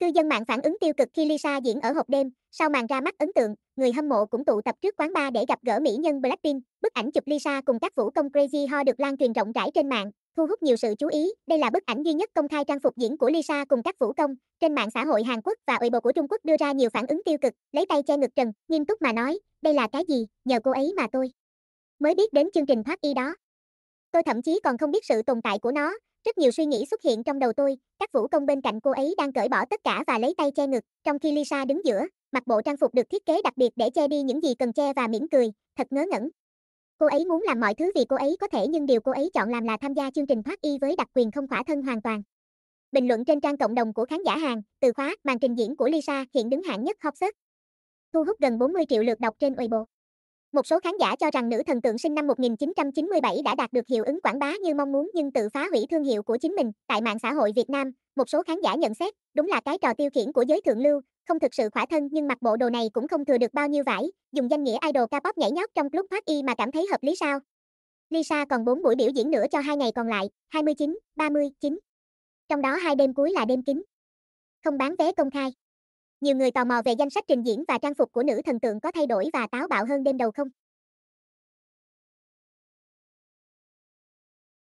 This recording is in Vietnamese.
Cư dân mạng phản ứng tiêu cực khi Lisa diễn ở hộp đêm, sau màn ra mắt ấn tượng, người hâm mộ cũng tụ tập trước quán bar để gặp gỡ mỹ nhân Blackpink. Bức ảnh chụp Lisa cùng các vũ công Crazy Ho được lan truyền rộng rãi trên mạng, thu hút nhiều sự chú ý. Đây là bức ảnh duy nhất công khai trang phục diễn của Lisa cùng các vũ công. Trên mạng xã hội Hàn Quốc và Weibo của Trung Quốc đưa ra nhiều phản ứng tiêu cực, lấy tay che ngực Trần, nghiêm túc mà nói, đây là cái gì, nhờ cô ấy mà tôi mới biết đến chương trình thoát y đó. Tôi thậm chí còn không biết sự tồn tại của nó, rất nhiều suy nghĩ xuất hiện trong đầu tôi, các vũ công bên cạnh cô ấy đang cởi bỏ tất cả và lấy tay che ngực, trong khi Lisa đứng giữa, mặc bộ trang phục được thiết kế đặc biệt để che đi những gì cần che và mỉm cười, thật ngớ ngẩn. Cô ấy muốn làm mọi thứ vì cô ấy có thể nhưng điều cô ấy chọn làm là tham gia chương trình thoát y với đặc quyền không khỏa thân hoàn toàn. Bình luận trên trang cộng đồng của khán giả hàng, từ khóa màn trình diễn của Lisa hiện đứng hạng nhất Hot Search. Thu hút gần 40 triệu lượt đọc trên Weibo. Một số khán giả cho rằng nữ thần tượng sinh năm 1997 đã đạt được hiệu ứng quảng bá như mong muốn nhưng tự phá hủy thương hiệu của chính mình. Tại mạng xã hội Việt Nam, một số khán giả nhận xét, đúng là cái trò tiêu khiển của giới thượng lưu, không thực sự khỏa thân nhưng mặc bộ đồ này cũng không thừa được bao nhiêu vải, dùng danh nghĩa idol K-pop nhảy nhót trong lúc thoát y mà cảm thấy hợp lý sao? Lisa còn 4 buổi biểu diễn nữa cho hai ngày còn lại, 29, 30, 9. Trong đó hai đêm cuối là đêm kín. Không bán vé công khai. Nhiều người tò mò về danh sách trình diễn và trang phục của nữ thần tượng có thay đổi và táo bạo hơn đêm đầu không?